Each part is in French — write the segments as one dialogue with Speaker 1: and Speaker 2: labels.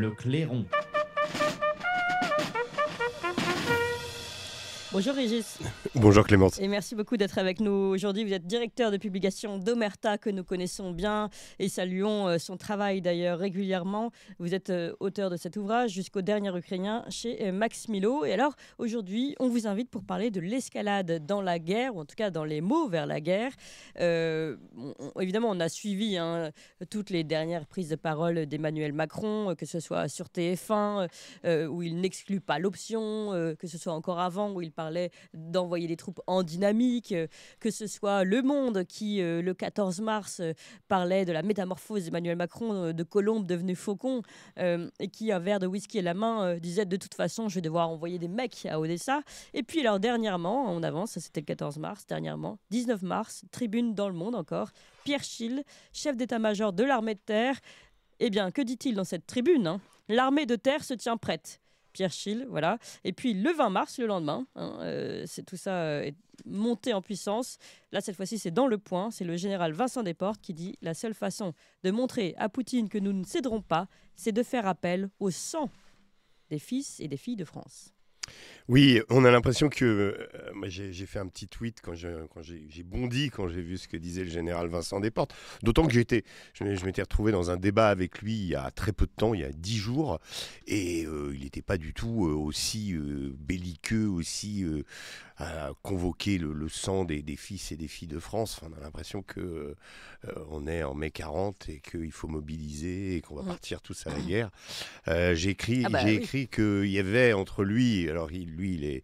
Speaker 1: le clairon.
Speaker 2: Bonjour Régis. Bonjour Clément. Et merci beaucoup d'être avec nous aujourd'hui. Vous êtes directeur de publication d'Omerta que nous connaissons bien et saluons euh, son travail d'ailleurs régulièrement. Vous êtes euh, auteur de cet ouvrage jusqu'au dernier Ukrainien chez euh, Max Milo. Et alors aujourd'hui, on vous invite pour parler de l'escalade dans la guerre, ou en tout cas dans les mots vers la guerre. évidemment, on a suivi hein, toutes les dernières prises de parole d'Emmanuel Macron, que ce soit sur TF1 où il n'exclut pas l'option, que ce soit encore avant où il parle d'envoyer des troupes en dynamique, euh, que ce soit Le Monde qui, euh, le 14 mars, euh, parlait de la métamorphose d'Emmanuel Macron de colombe devenu faucon, et qui, un verre de whisky à la main, disait de toute façon, je vais devoir envoyer des mecs à Odessa. Et puis, alors, dernièrement, on avance, c'était le 14 mars, dernièrement, 19 mars, tribune dans le monde encore, Pierre Schill, chef d'état-major de l'armée de terre. Eh bien, que dit-il dans cette tribune hein L'armée de terre se tient prête. Pierre Schill, voilà. Et puis le 20 mars, le lendemain, hein, euh, c'est tout ça euh, est monté en puissance. Là, cette fois-ci, c'est dans le point. C'est le général Vincent Desportes qui dit La seule façon de montrer à Poutine que nous ne céderons pas, c'est de faire appel au sang des fils et des filles de France.
Speaker 1: Oui, on a l'impression que. Euh, j'ai fait un petit tweet quand j'ai bondi quand j'ai vu ce que disait le général Vincent Desportes. D'autant que j'étais, je, m'étais retrouvé dans un débat avec lui il y a très peu de temps, il y a dix jours, et euh, il n'était pas du tout euh, aussi belliqueux, aussi à convoquer le, sang des, fils et des filles de France. on a l'impression qu'on est en mai 40 et qu'il faut mobiliser et qu'on va mmh. partir tous à la guerre. j'ai ah bah écrit, qu'il y avait entre lui, alors il lui, il est,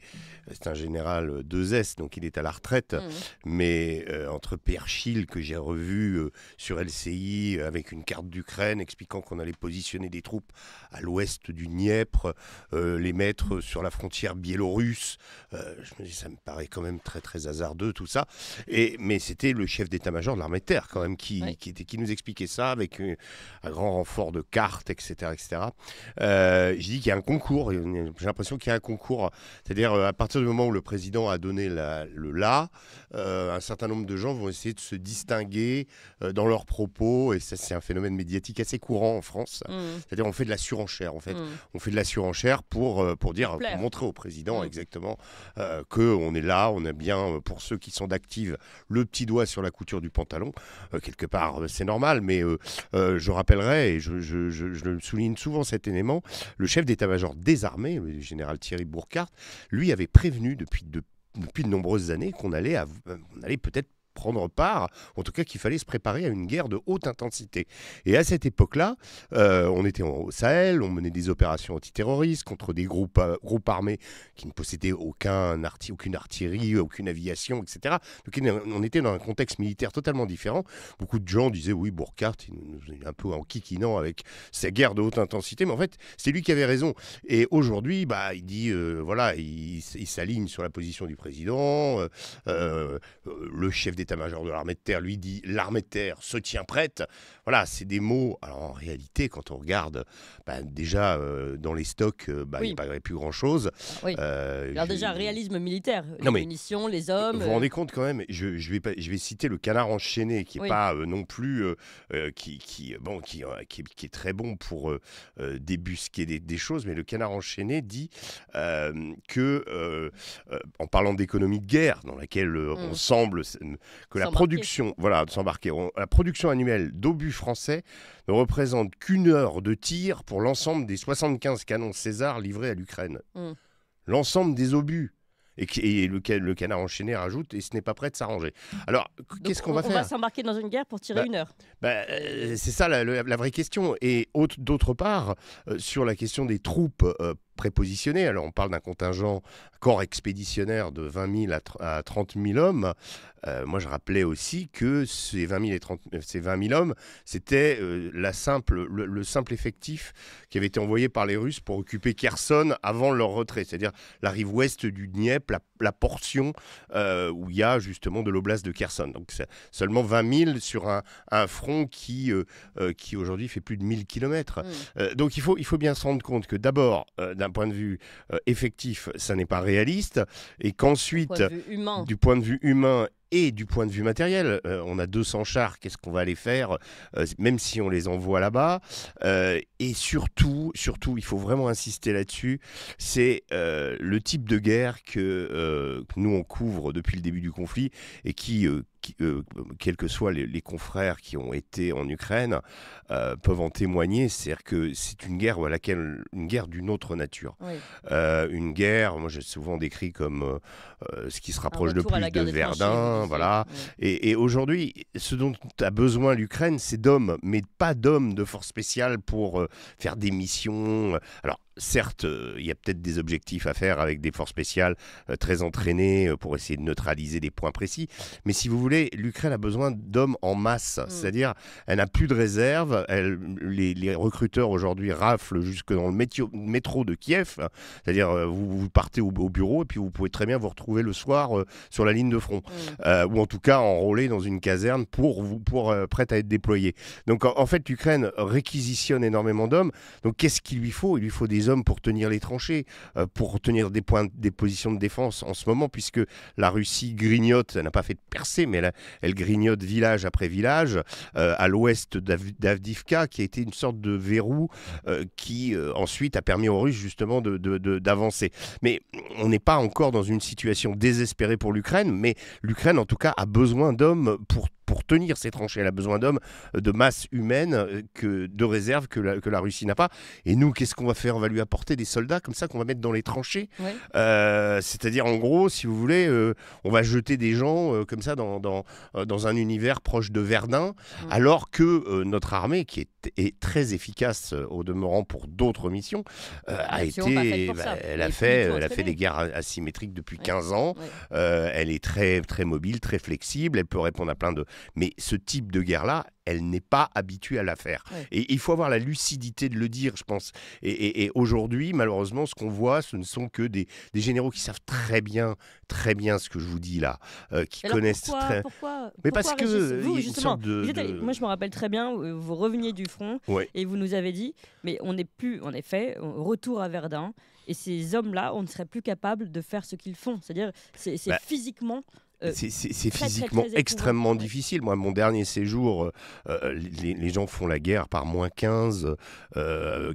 Speaker 1: c'est un général 2S, donc il est à la retraite. Mmh. Mais euh, entre Pierre Schill, que j'ai revu euh, sur LCI, euh, avec une carte d'Ukraine expliquant qu'on allait positionner des troupes à l'ouest du Dniepr, les mettre sur la frontière biélorusse, je me dis, ça me paraît quand même très, très hasardeux, tout ça. Et, mais c'était le chef d'état-major de l'armée de terre, quand même, qui, était, qui nous expliquait ça avec un grand renfort de cartes, etc. etc. Euh, je dis qu'il y a un concours, j'ai l'impression qu'il y a un concours c'est-à-dire, euh, à partir du moment où le président a donné le là, euh, un certain nombre de gens vont essayer de se distinguer euh, dans leurs propos. Et ça, c'est un phénomène médiatique assez courant en France. Mm. C'est-à-dire, on fait de la surenchère, en fait. Mm. On fait de la surenchère pour, pour dire, montrer au président mm. exactement euh, qu'on est là, on a bien, pour ceux qui sont d'active, le petit doigt sur la couture du pantalon. quelque part, c'est normal, mais je rappellerai, et je, souligne souvent cet élément, le chef d'état-major des armées, le général Thierry Bourcard, lui avait prévenu depuis de depuis de nombreuses années qu'on allait, euh, allait peut-être prendre part, en tout cas qu'il fallait se préparer à une guerre de haute intensité. Et à cette époque-là, euh, on était au Sahel, on menait des opérations antiterroristes contre des groupes, euh, armés qui ne possédaient aucun aucune artillerie, aucune aviation, etc. Donc on était dans un contexte militaire totalement différent. Beaucoup de gens disaient oui, Burkhardt, il est un peu en kikinant avec cette guerre de haute intensité, mais en fait, c'est lui qui avait raison. Et aujourd'hui, bah, il dit, euh, voilà, il s'aligne sur la position du président, le chef des état major de l'armée de terre lui dit l'armée de terre se tient prête. Voilà, c'est des mots. Alors en réalité, quand on regarde, bah, déjà euh, dans les stocks, euh, bah, il n'y a plus grand-chose. Ah, il y euh, Alors déjà, réalisme
Speaker 2: militaire, les munitions, les hommes. Vous vous rendez
Speaker 1: compte quand même, je, vais, je vais citer le canard enchaîné, qui n'est pas non plus. qui, bon, qui, qui, est très bon pour débusquer des, choses, mais le canard enchaîné dit que, en parlant d'économie de guerre, dans laquelle on mmh. semble que la production, voilà, de s'embarquer, la production annuelle d'obus français ne représente qu'une heure de tir pour l'ensemble des 75 canons César livrés à l'Ukraine. Hmm. L'ensemble des obus. Et, le, canard enchaîné rajoute, et ce n'est pas prêt de s'arranger. Alors, qu'est-ce qu'on va faire On va
Speaker 2: s'embarquer dans une guerre pour tirer bah, une heure.
Speaker 1: Bah, euh, c'est ça la, vraie question. Et d'autre part, euh, sur la question des troupes euh, prépositionnés. Alors on parle d'un contingent corps expéditionnaire de 20 000 à, 30 000 hommes. Euh, moi je rappelais aussi que ces 20 000, et 30, euh, ces hommes, c'était euh, la simple, le, simple effectif qui avait été envoyé par les Russes pour occuper Kherson avant leur retrait, c'est-à-dire la rive ouest du Dniepr, la la portion euh, où il y a justement de l'oblast de Kherson. Donc c'est seulement 20 000 sur un, front qui, euh, euh, qui aujourd'hui fait plus de 1000 km. Hmm. donc il faut, il faut bien se rendre compte que d'abord, d'un point de vue effectif, ça n'est pas réaliste, et qu'ensuite, du point de vue humain et du point de vue matériel. Euh, on a 200 chars, qu'est-ce qu'on va aller faire, euh, même si on les envoie là-bas euh, Et surtout, surtout, il faut vraiment insister là-dessus, c'est le type de guerre que, que, nous on couvre depuis le début du conflit et qui euh, quels que soient les, confrères qui ont été en Ukraine, euh, peuvent en témoigner. C'est-à-dire que c'est une guerre laquelle une guerre d'une autre nature, euh, une guerre. Moi, j'ai souvent décrit comme ce qui se rapproche de plus de Verdun, voilà. Et, et aujourd'hui, ce dont a besoin l'Ukraine, c'est d'hommes, mais pas d'hommes de force spéciale pour faire des missions. Alors certes, euh, il y a peut-être des objectifs à faire avec des forces spéciales euh, très entraînées euh, pour essayer de neutraliser des points précis. Mais si vous voulez, l'Ukraine a besoin d'hommes en masse. Mm. C'est-à-dire, elle n'a plus de réserve. les, recruteurs aujourd'hui raflent jusque dans le métro de Kiev. C'est-à-dire, vous, partez au, bureau et puis vous pouvez très bien vous retrouver le soir sur la ligne de front. Mm. ou en tout cas enrôlé dans une caserne pour, vous, pour prête à être déployé. Donc en, fait, l'Ukraine réquisitionne énormément d'hommes. Donc qu'est-ce qu'il lui faut Il lui faut des hommes pour tenir les tranchées, euh, pour tenir des, points, des positions de défense en ce moment, puisque la Russie grignote, elle n'a pas fait de percée, mais elle, elle grignote village après village, euh, à l'ouest d'Avdivka, qui a été une sorte de verrou euh, qui ensuite a permis aux Russes justement d'avancer. De, de, mais on n'est pas encore dans une situation désespérée pour l'Ukraine, mais l'Ukraine en tout cas a besoin d'hommes pour pour tenir ces tranchées. Elle a besoin d'hommes euh, de masse humaine, euh, que, de réserve que la, que la Russie n'a pas. Et nous, qu'est-ce qu'on va faire On va lui apporter des soldats comme ça qu'on va mettre dans les tranchées. Euh, c'est-à-dire, en gros, si vous voulez, on va jeter des gens comme ça dans, dans, un univers proche de Verdun, alors que notre armée, qui est, très efficace au demeurant pour d'autres missions, a été, bah, elle a fait, elle a fait des guerres asymétriques depuis 15 ans. elle est très, très mobile, très flexible. Elle peut répondre à plein de, mais ce type de guerre-là, elle n'est pas habituée à la faire. Et il faut avoir la lucidité de le dire, je pense. Et, aujourd'hui, malheureusement, ce qu'on voit, ce ne sont que des, généraux qui savent très bien, très bien ce que je vous dis là, euh, qui connaissent très. Mais parce que vous, justement, moi je
Speaker 2: me rappelle très bien, euh, vous reveniez du front et vous nous avez dit, mais on n'est plus, en effet, retour à Verdun. Et ces hommes-là, on ne serait plus capable de faire ce qu'ils font. C'est-à-dire, c'est bah, physiquement euh, c'est physiquement extrêmement
Speaker 1: difficile. Moi, mon dernier séjour, euh, euh, les, gens font la guerre par moins 15,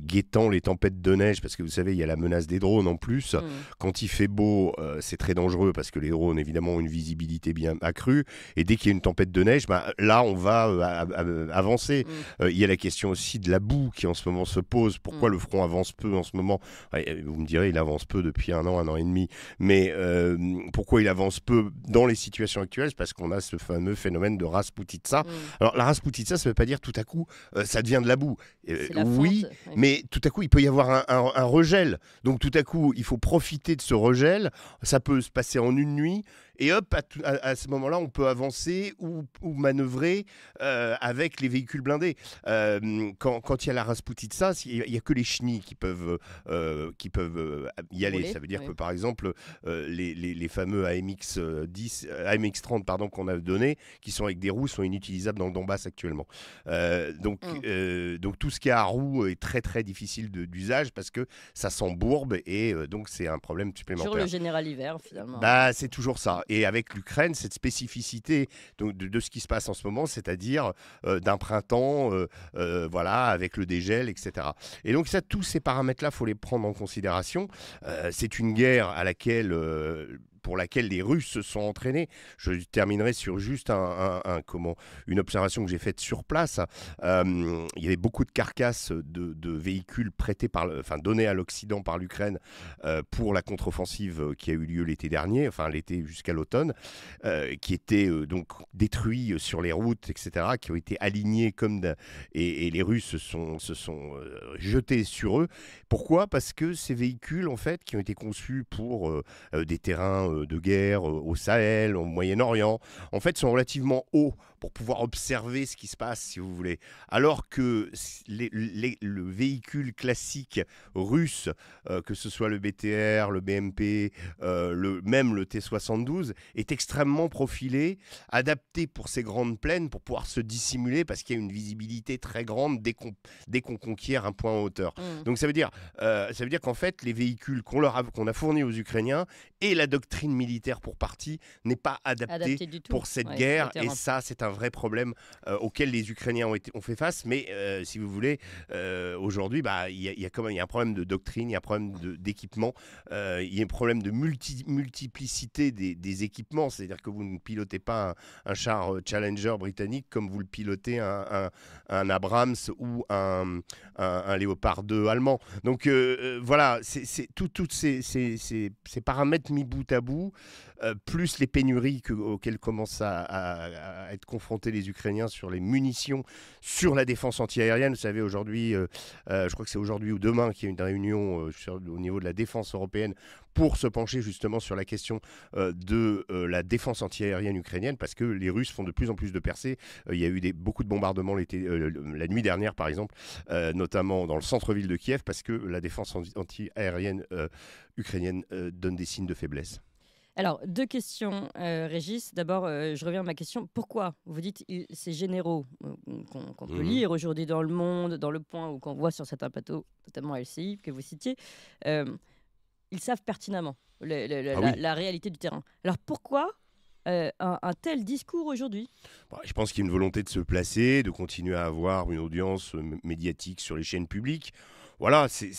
Speaker 1: guettant les tempêtes de neige, parce que vous savez, il y a la menace des drones en plus. Mm. Quand il fait beau, c'est très dangereux, parce que les drones, évidemment, ont une visibilité bien accrue. Et dès qu'il y a une tempête de neige, bah, là, on va avancer. Mm. il y a la question aussi de la boue qui, en ce moment, se pose. Pourquoi mm. le front avance peu en ce moment Vous me direz, il avance peu depuis un an, un an et demi. Mais pourquoi il avance peu dans les les situations actuelles, parce qu'on a ce fameux phénomène de Rasputitsa. Mm. Alors, la Rasputitsa, ça ne veut pas dire tout à coup, euh, ça devient de la boue. Euh, oui, mais tout à coup, il peut y avoir un, un, regel. Donc, tout à coup, il faut profiter de ce regel. Ça peut se passer en une nuit. Et hop, à, ce moment-là, on peut avancer ou, manœuvrer euh, avec les véhicules blindés. quand, il y a la Rasputitsa, il n'y a, que les chenilles qui peuvent, qui peuvent y aller. ça veut dire que, par exemple, les, les fameux AMX 10 euh, AMX-30 pardon qu'on a donné, qui sont avec des roues, sont inutilisables dans le Donbass actuellement. Euh, donc, mm. euh, donc tout ce qui est à roues est très très difficile d'usage parce que ça s'embourbe et donc c'est un problème supplémentaire. Toujours le
Speaker 2: général hiver finalement. Bah
Speaker 1: c'est toujours ça. Et avec l'Ukraine, cette spécificité de, ce qui se passe en ce moment, c'est-à-dire d'un printemps, voilà, avec le dégel, etc. Et donc ça, tous ces paramètres-là, faut les prendre en considération. c'est une guerre à laquelle pour laquelle les Russes se sont entraînés. Je terminerai sur juste un, comment, une observation que j'ai faite sur place. Euh, il y avait beaucoup de carcasses de, véhicules prêtés par, enfin, donnés à l'Occident par l'Ukraine euh, pour la contre-offensive qui a eu lieu l'été dernier, enfin l'été jusqu'à l'automne, euh, qui étaient donc détruits sur les routes, etc., qui ont été alignés comme et, les Russes sont, se sont jetés sur eux. Pourquoi Parce que ces véhicules, en fait, qui ont été conçus pour des terrains euh, de guerre euh, au Sahel, au Moyen-Orient, en fait, sont relativement hauts pour pouvoir observer ce qui se passe, si vous voulez. Alors que les, le véhicule classique russe, euh, que ce soit le BTR, le BMP, euh, le, même le T-72, est extrêmement profilé, adapté pour ces grandes plaines, pour pouvoir se dissimuler, parce qu'il y a une visibilité très grande dès qu'on conquiert un point en hauteur. Mmh. Donc ça veut dire, euh, ça veut dire qu'en fait, les véhicules qu'on a, qu'on a fournis aux Ukrainiens et la doctrine militaire pour partie n'est pas adaptée pour cette guerre. Et ça, c'est un vrai problème euh, auquel les Ukrainiens ont, été, fait face. Mais euh, si vous voulez, euh, aujourd'hui, bah, il y, a, quand même, un problème de doctrine, il y a un problème d'équipement, il y a un problème de multi, multiplicité des, équipements. C'est-à-dire que vous ne pilotez pas un, char Challenger britannique comme vous le pilotez un, Abrams ou un, Léopard 2 allemand. Donc voilà, c'est tous tout ces, paramètres mis bout à bout, plus les pénuries auxquelles commence à, être confronté affronter les Ukrainiens sur les munitions, sur la défense antiaérienne. Vous savez, aujourd'hui, euh, euh, je crois que c'est aujourd'hui ou demain qu'il y a une réunion euh, au niveau de la défense européenne pour se pencher justement sur la question de la défense antiaérienne ukrainienne, parce que les Russes font de plus en plus de percées. il y a eu des, beaucoup de bombardements la nuit dernière, par exemple, notamment dans le centre-ville de Kiev, parce que la défense antiaérienne ukrainienne donne des signes de faiblesse.
Speaker 2: Alors, deux questions, euh, Régis. D'abord, euh, je reviens à ma question. Pourquoi vous dites ces généraux euh, qu'on peut mmh. lire aujourd'hui dans Le Monde, dans Le Point, ou qu'on voit sur certains plateaux, notamment à LCI, que vous citiez, ils savent pertinemment ah la, réalité du terrain. Alors, pourquoi un, tel discours aujourd'hui
Speaker 1: bah, Je pense qu'il y a une volonté de se placer, de continuer à avoir une audience médiatique sur les chaînes publiques voilà, c'est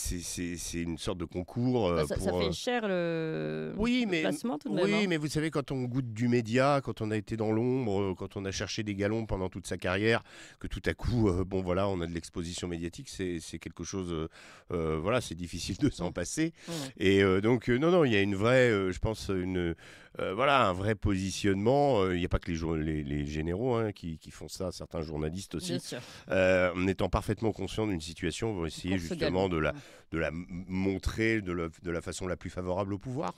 Speaker 1: une sorte de concours. Euh, bah, ça, pour, ça, fait euh, cher le, oui, mais, placement tout de même. Oui, hein. mais vous savez, quand on goûte du média, quand on a été dans l'ombre, euh, quand on a cherché des galons pendant toute sa carrière, que tout à coup, bon voilà, on a de l'exposition médiatique, c'est quelque chose, voilà, c'est difficile de s'en passer. Et donc, non, non, il y a une vraie, je pense, une, voilà, un vrai positionnement. Il n'y a pas que les, les, les généraux hein, qui, font ça, certains journalistes aussi. Bien sûr. en étant parfaitement conscient d'une situation, vont essayer justement de la, de la montrer de la, de la façon la plus favorable au pouvoir.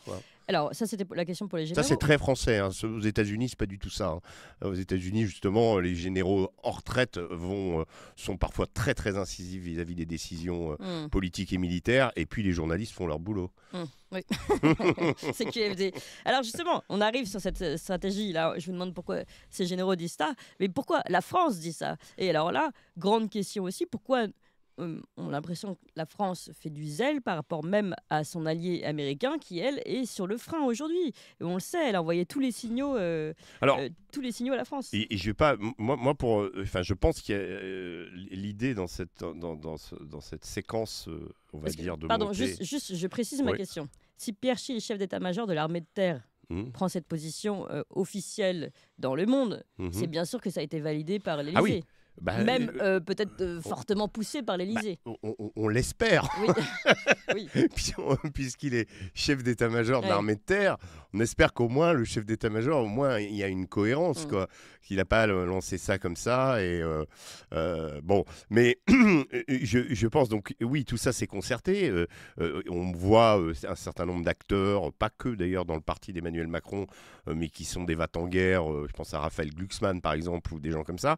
Speaker 2: Alors, ça, c'était la question pour les généraux. Ça, c'est très
Speaker 1: français. Hein. Aux États-Unis, c'est pas du tout ça. Hein. Aux États-Unis, justement, euh, les généraux en retraite euh, vont, euh, sont parfois très, très incisifs vis-à-vis des décisions hmm. politiques et militaires. Et puis, les journalistes font leur boulot.
Speaker 2: Hmm, oui, c'est Alors, justement, on arrive sur cette stratégie. Là, je vous demande pourquoi ces généraux disent ça. Mais pourquoi la France dit ça Et alors là, grande question aussi, pourquoi Hum, on a l'impression que la France fait du zèle par rapport même à son allié américain qui, elle, est sur le frein aujourd'hui. On le sait, elle a envoyé tous les signaux, euh, euh, tous les signaux à la France. Et,
Speaker 1: je vais pas, moi, pour, euh, enfin, je pense que l'idée dans cette, dans, dans, cette séquence, on va dire, de pardon, juste, je précise ma
Speaker 2: question. Si Pierre Chi chef d'état-major de l'armée de terre hum. prend cette position officielle dans le monde, c'est bien sûr que ça a été validé par ah l'Élysée. oui. Bah, Même euh, euh, peut-être euh, fortement poussé par bah, l'Elysée.
Speaker 1: on, l'espère. Puisqu'il est chef d'état-major de l'armée de terre, on espère qu'au moins le chef d'état-major, au moins il y a une cohérence, mm. quoi. Qu'il n'a pas lancé ça comme ça. Et bon, mais je, pense donc, oui, tout ça s'est concerté. on voit un certain nombre d'acteurs, pas que d'ailleurs dans le parti d'Emmanuel Macron, mais qui sont des vats en guerre Je pense à Raphaël Glucksmann par exemple ou des gens comme ça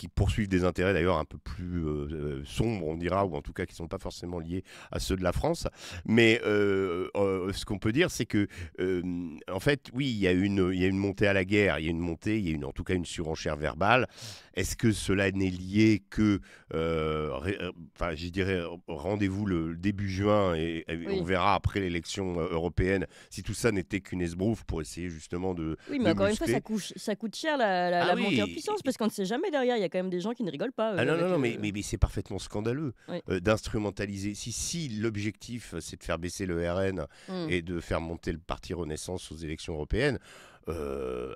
Speaker 1: qui poursuivent des intérêts d'ailleurs un peu plus euh, euh, sombres, on dira, ou en tout cas qui ne sont pas forcément liés à ceux de la France. Mais euh, ce qu'on peut dire, c'est que, en fait, oui, il y, a une, il y a une montée à la guerre, il y a une montée, il y a une, en tout cas une surenchère verbale. Est-ce que cela n'est lié que, enfin, je dirais, rendez-vous le début juin et, on verra après l'élection européenne si tout ça n'était qu'une esbrouffe pour essayer justement de. Oui, mais encore une fois, ça,
Speaker 2: couche, ça coûte cher la, ah montée en puissance parce qu'on ne sait jamais derrière. Il y a quand même des gens qui ne rigolent pas. Ah non, euh, non, non, euh, mais,
Speaker 1: mais, c'est parfaitement scandaleux euh, d'instrumentaliser. Si, si l'objectif, c'est de faire baisser le RN hmm. et de faire monter le parti Renaissance aux élections européennes,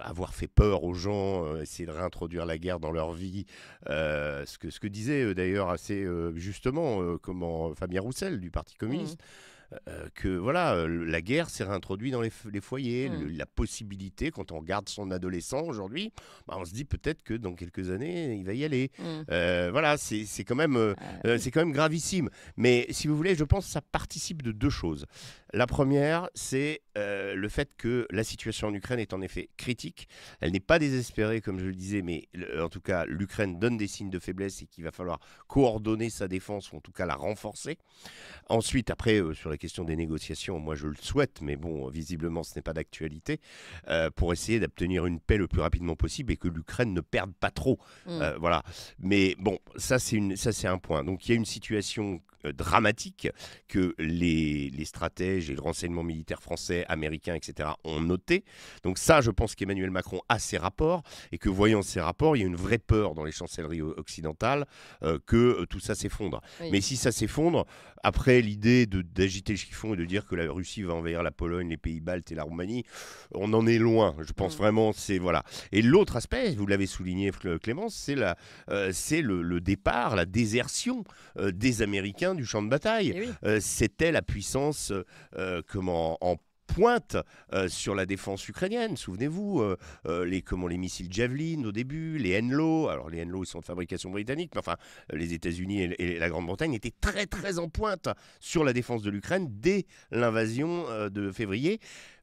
Speaker 1: avoir fait peur aux gens, essayer de réintroduire la guerre dans leur vie. ce, que, ce que disait d'ailleurs assez justement comment Fabien Roussel du Parti hmm. communiste. Euh, que voilà, la guerre s'est réintroduite dans les, foyers. Mmh. la possibilité, quand on regarde son adolescent aujourd'hui, bah, on se dit peut-être que dans quelques années, il va y aller. Mmh. Euh, voilà, c'est quand, même, euh, c'est quand même gravissime. Mais si vous voulez, je pense que ça participe de deux choses. La première, c'est euh, le fait que la situation en Ukraine est en effet critique. Elle n'est pas désespérée, comme je le disais, mais en tout cas, l'Ukraine donne des signes de faiblesse et qu'il va falloir coordonner sa défense, ou en tout cas la renforcer. Ensuite, après, euh, sur la question des négociations, moi je le souhaite, mais bon, visiblement, ce n'est pas d'actualité, euh, pour essayer d'obtenir une paix le plus rapidement possible et que l'Ukraine ne perde pas trop. Mmh. voilà. Mais bon, ça c'est un point. Donc il y a une situation euh, dramatique que les, les stratèges et le renseignement militaire français, américain, etc. ont noté. Donc ça, je pense qu'Emmanuel Macron a ses rapports et que voyant ces rapports, il y a une vraie peur dans les chancelleries euh, occidentales euh, que tout ça s'effondre. Mais si ça s'effondre, après l'idée d'agiter le chiffon et de dire que la Russie va envahir la Pologne, les Pays-Baltes et la Roumanie, on en est loin. Je pense mm. vraiment, c'est voilà. Et l'autre aspect, vous l'avez souligné, Clémence, c'est le, le départ, la désertion des Américains du champ de bataille. Eh euh, c'était la puissance euh, euh, comment, en pointe sur la défense ukrainienne. Souvenez-vous, les, comment, les missiles Javelin au début, les Henlo. Alors, les Henlo, sont de fabrication britannique, mais enfin, les États-Unis et, et, la Grande-Bretagne étaient très, très en pointe sur la défense de l'Ukraine dès l'invasion de février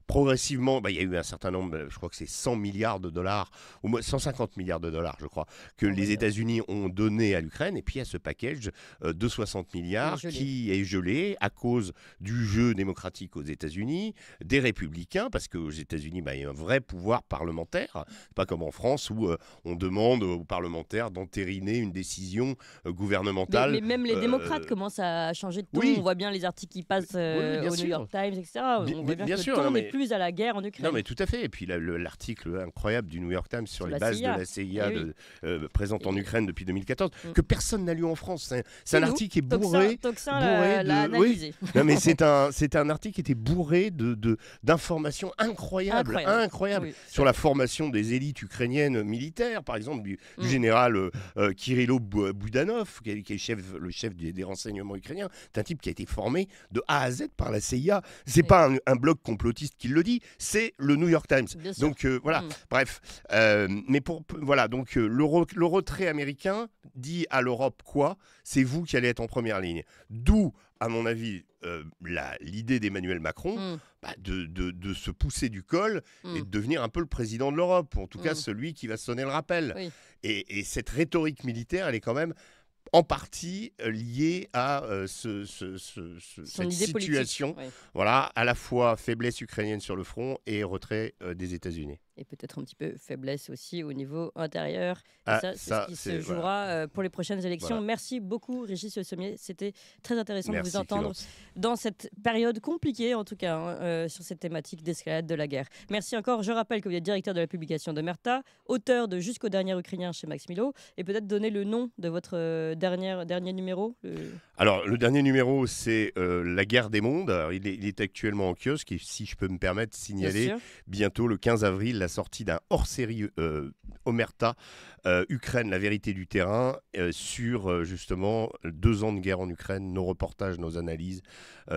Speaker 1: progressivement, bah, il y a eu un certain nombre, euh, je crois que c'est 100 milliards de dollars, ou 150 milliards de dollars, je crois, que oh les États-Unis ont donné à l'Ukraine. Et puis, à ce package euh, de 60 milliards qui est gelé à cause du jeu démocratique aux États-Unis, des républicains, parce qu'aux États-Unis, bah, il y a un vrai pouvoir parlementaire. Pas comme en France où euh, on demande aux parlementaires d'entériner une décision gouvernementale. Mais, même les démocrates
Speaker 2: commencent à changer de ton. On voit bien les articles qui passent au New York Times, etc. On bien, voit bien, sûr, mais, plus à la guerre en Ukraine. Non, mais
Speaker 1: tout à fait. Et puis l'article incroyable du New York Times sur, les bases de la CIA eh euh, présente en Ukraine depuis 2014, mm. que personne n'a lu en France. C'est un, article qui est bourré. bourré non, mais c'est un, un article qui était bourré d'informations de, incroyables, incroyables sur la formation des élites ukrainiennes militaires, par exemple, du, mm. général euh, euh, Kirillov Boudanov, qui est, chef, le chef des, renseignements ukrainiens. C'est un type qui a été formé de A à Z par la CIA. C'est pas un, un bloc complotiste qui le dit, c'est le New York Times. Donc euh, voilà, mm. bref. Euh, mais pour voilà, donc euh, le, retrait américain dit à l'Europe quoi C'est vous qui allez être en première ligne. D'où, à mon avis, l'idée d'Emmanuel Macron mm. bah, de, se pousser du col et mm. de devenir un peu le président de l'Europe, en tout cas celui qui va sonner le rappel. Et, et, cette rhétorique militaire, elle est quand même en partie euh, liée à euh, ce, cette situation, voilà, à la fois faiblesse ukrainienne sur le front et retrait euh, des États-Unis
Speaker 2: et peut-être un petit peu faiblesse aussi au niveau intérieur. Ah, ça, ce qui se jouera euh, pour les prochaines élections. Merci beaucoup, Régis Le Sommier. C'était très intéressant de vous entendre dans cette période compliquée, en tout cas, hein, euh, sur cette thématique d'escalade de la guerre. Merci encore. Je rappelle que vous êtes directeur de la publication de Merta, auteur de Jusqu'au dernier Ukrainien chez Max Milo, et peut-être donner le nom de votre euh, dernière, dernier numéro.
Speaker 1: Alors, le dernier numéro, c'est La guerre des mondes. il, est, il est, actuellement en kiosque, et si je peux me permettre, signaler bientôt le 15 avril la sortie d'un hors-série euh, Omerta, euh, Ukraine, la vérité du terrain, euh, sur justement deux ans de guerre en Ukraine, nos reportages, nos analyses,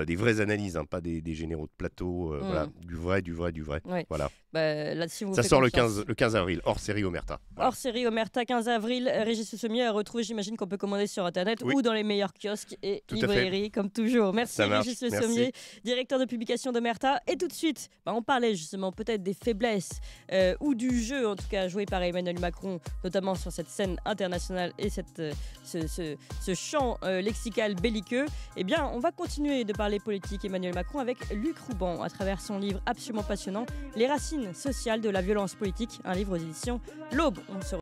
Speaker 1: des vraies analyses, hein, pas des, généraux de plateau, mm. voilà, du vrai, du vrai, du vrai. Voilà. Bah, Ça sort le 15, le 15, avril, hors-série Omerta.
Speaker 2: Hors-série Omerta, 15 avril, Régis Sommier à retrouver, j'imagine qu'on peut commander sur Internet ou dans les meilleurs kiosques et librairies, comme toujours. Merci Régis Le Sommier, directeur de publication d'Omerta. Et tout de suite, bah, on parlait justement peut-être des faiblesses euh, ou du jeu, en tout cas joué par Emmanuel Macron, notamment sur cette scène internationale et cette, euh, ce, ce, champ euh, lexical belliqueux, eh bien, on va continuer de parler politique Emmanuel Macron avec Luc Rouban à travers son livre absolument passionnant, Les racines sociales de la violence politique, un livre aux éditions L'Aube.